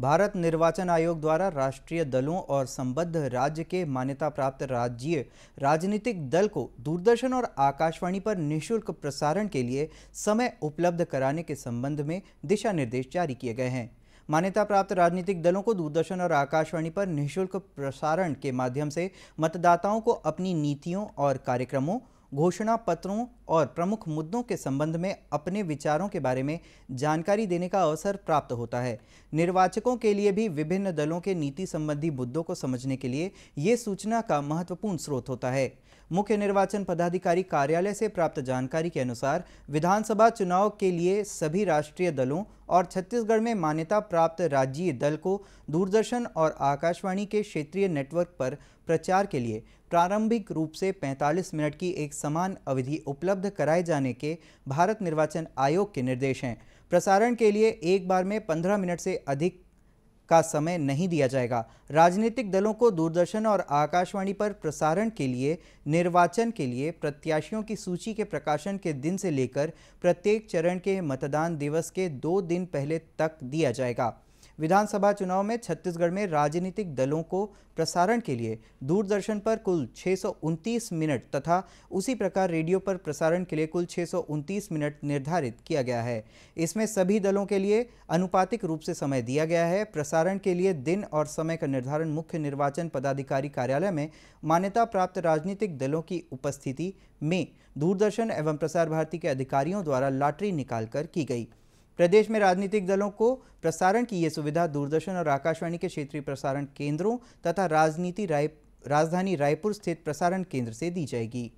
भारत निर्वाचन आयोग द्वारा राष्ट्रीय दलों और संबद्ध राज्य के मान्यता प्राप्त राज्य राजनीतिक दल को दूरदर्शन और आकाशवाणी पर निशुल्क प्रसारण के लिए समय उपलब्ध कराने के संबंध में दिशा निर्देश जारी किए गए हैं मान्यता प्राप्त राजनीतिक दलों को दूरदर्शन और आकाशवाणी पर निशुल्क प्रसारण के माध्यम से मतदाताओं को अपनी नीतियों और कार्यक्रमों घोषणा पत्रों और प्रमुख मुद्दों के संबंध में अपने विचारों के बारे में जानकारी देने का अवसर प्राप्त होता है निर्वाचकों के लिए भी विभिन्न दलों के नीति संबंधी मुद्दों को समझने के लिए ये सूचना का महत्वपूर्ण स्रोत होता है मुख्य निर्वाचन पदाधिकारी कार्यालय से प्राप्त जानकारी के अनुसार विधानसभा चुनाव के लिए सभी राष्ट्रीय दलों और छत्तीसगढ़ में मान्यता प्राप्त राज्य दल को दूरदर्शन और आकाशवाणी के क्षेत्रीय नेटवर्क पर प्रचार के लिए प्रारंभिक रूप से 45 मिनट की एक समान अवधि उपलब्ध कराए जाने के भारत निर्वाचन आयोग के निर्देश हैं प्रसारण के लिए एक बार में 15 मिनट से अधिक का समय नहीं दिया जाएगा राजनीतिक दलों को दूरदर्शन और आकाशवाणी पर प्रसारण के लिए निर्वाचन के लिए प्रत्याशियों की सूची के प्रकाशन के दिन से लेकर प्रत्येक चरण के मतदान दिवस के दो दिन पहले तक दिया जाएगा विधानसभा चुनाव में छत्तीसगढ़ में राजनीतिक दलों को प्रसारण के लिए दूरदर्शन पर कुल छः मिनट तथा उसी प्रकार रेडियो पर प्रसारण के लिए कुल छः मिनट निर्धारित किया गया है इसमें सभी दलों के लिए अनुपातिक रूप से समय दिया गया है प्रसारण के लिए दिन और समय का निर्धारण मुख्य निर्वाचन पदाधिकारी कार्यालय में मान्यता प्राप्त राजनीतिक दलों की उपस्थिति में दूरदर्शन एवं प्रसार भारती के अधिकारियों द्वारा लॉटरी निकालकर की गई प्रदेश में राजनीतिक दलों को प्रसारण की ये सुविधा दूरदर्शन और आकाशवाणी के क्षेत्रीय प्रसारण केंद्रों तथा राजनीति राय राजधानी रायपुर स्थित प्रसारण केंद्र से दी जाएगी